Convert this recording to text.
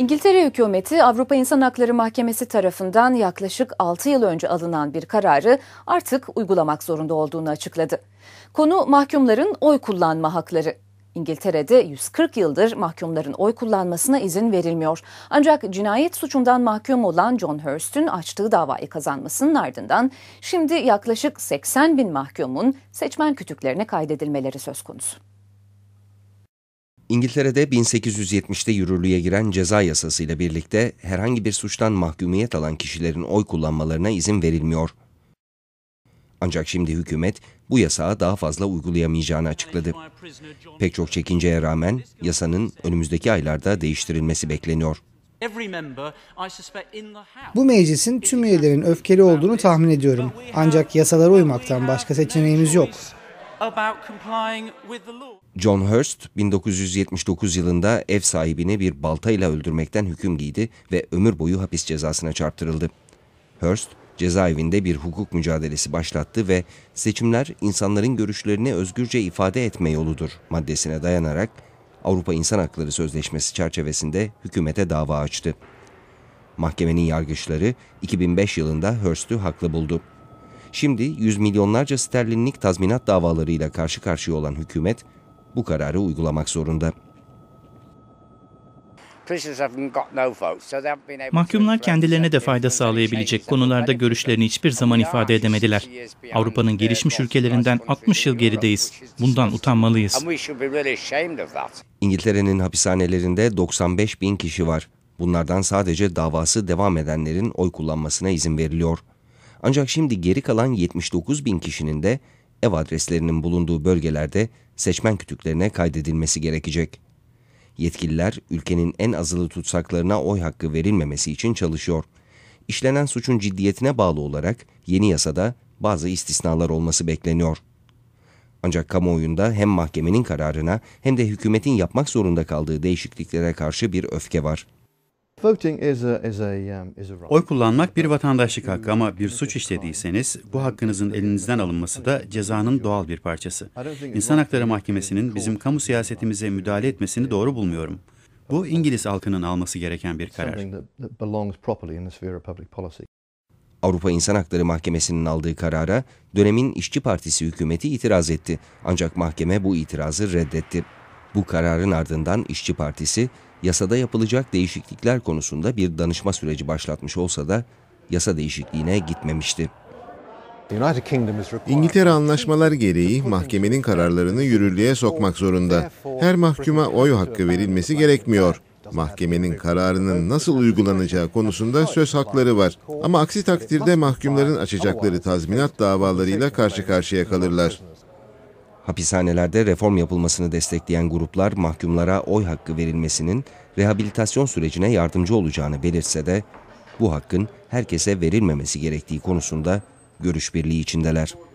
İngiltere hükümeti Avrupa İnsan Hakları Mahkemesi tarafından yaklaşık 6 yıl önce alınan bir kararı artık uygulamak zorunda olduğunu açıkladı. Konu mahkumların oy kullanma hakları. İngiltere'de 140 yıldır mahkumların oy kullanmasına izin verilmiyor. Ancak cinayet suçundan mahkum olan John Hurst'ün açtığı davayı kazanmasının ardından şimdi yaklaşık 80 bin mahkumun seçmen kütüklerine kaydedilmeleri söz konusu. İngiltere'de 1870'te yürürlüğe giren ceza yasasıyla birlikte herhangi bir suçtan mahkumiyet alan kişilerin oy kullanmalarına izin verilmiyor. Ancak şimdi hükümet bu yasağı daha fazla uygulayamayacağını açıkladı. Pek çok çekinceye rağmen yasanın önümüzdeki aylarda değiştirilmesi bekleniyor. Bu meclisin tüm üyelerin öfkeli olduğunu tahmin ediyorum. Ancak yasalara uymaktan başka seçeneğimiz yok about complying with the law. John Hurst 1979 yılında ev sahibini bir baltayla öldürmekten hüküm giydi ve ömür boyu hapis cezasına çarptırıldı. Hurst cezaevinde bir hukuk mücadelesi başlattı ve seçimler insanların görüşlerini özgürce ifade etme yoludur maddesine dayanarak Avrupa İnsan Hakları Sözleşmesi çerçevesinde hükümete dava açtı. Mahkemenin yargıçları 2005 yılında Hurst'ü haklı buldu. Şimdi yüz milyonlarca sterlinlik tazminat davalarıyla karşı karşıya olan hükümet bu kararı uygulamak zorunda. Mahkumlar kendilerine de fayda sağlayabilecek konularda görüşlerini hiçbir zaman ifade edemediler. Avrupa'nın gelişmiş ülkelerinden 60 yıl gerideyiz. Bundan utanmalıyız. İngiltere'nin hapishanelerinde 95 bin kişi var. Bunlardan sadece davası devam edenlerin oy kullanmasına izin veriliyor. Ancak şimdi geri kalan 79 bin kişinin de ev adreslerinin bulunduğu bölgelerde seçmen kütüklerine kaydedilmesi gerekecek. Yetkililer ülkenin en azılı tutsaklarına oy hakkı verilmemesi için çalışıyor. İşlenen suçun ciddiyetine bağlı olarak yeni yasada bazı istisnalar olması bekleniyor. Ancak kamuoyunda hem mahkemenin kararına hem de hükümetin yapmak zorunda kaldığı değişikliklere karşı bir öfke var. Um, Oy kullanmak bir vatandaşlık hakkı ama bir suç işlediyseniz bu hakkınızın elinizden alınması da cezanın doğal bir parçası. İnsan Hakları Mahkemesi'nin bizim kamu siyasetimize müdahale etmesini doğru bulmuyorum. Bu İngiliz halkının alması gereken bir karar. Avrupa İnsan Hakları Mahkemesi'nin aldığı karara dönemin İşçi Partisi hükümeti itiraz etti. Ancak mahkeme bu itirazı reddetti. Bu kararın ardından İşçi Partisi yasada yapılacak değişiklikler konusunda bir danışma süreci başlatmış olsa da yasa değişikliğine gitmemişti. İngiltere anlaşmalar gereği mahkemenin kararlarını yürürlüğe sokmak zorunda. Her mahkuma oy hakkı verilmesi gerekmiyor. Mahkemenin kararının nasıl uygulanacağı konusunda söz hakları var. Ama aksi takdirde mahkumların açacakları tazminat davalarıyla karşı karşıya kalırlar. Hapishanelerde reform yapılmasını destekleyen gruplar mahkumlara oy hakkı verilmesinin rehabilitasyon sürecine yardımcı olacağını belirtse de bu hakkın herkese verilmemesi gerektiği konusunda görüş birliği içindeler.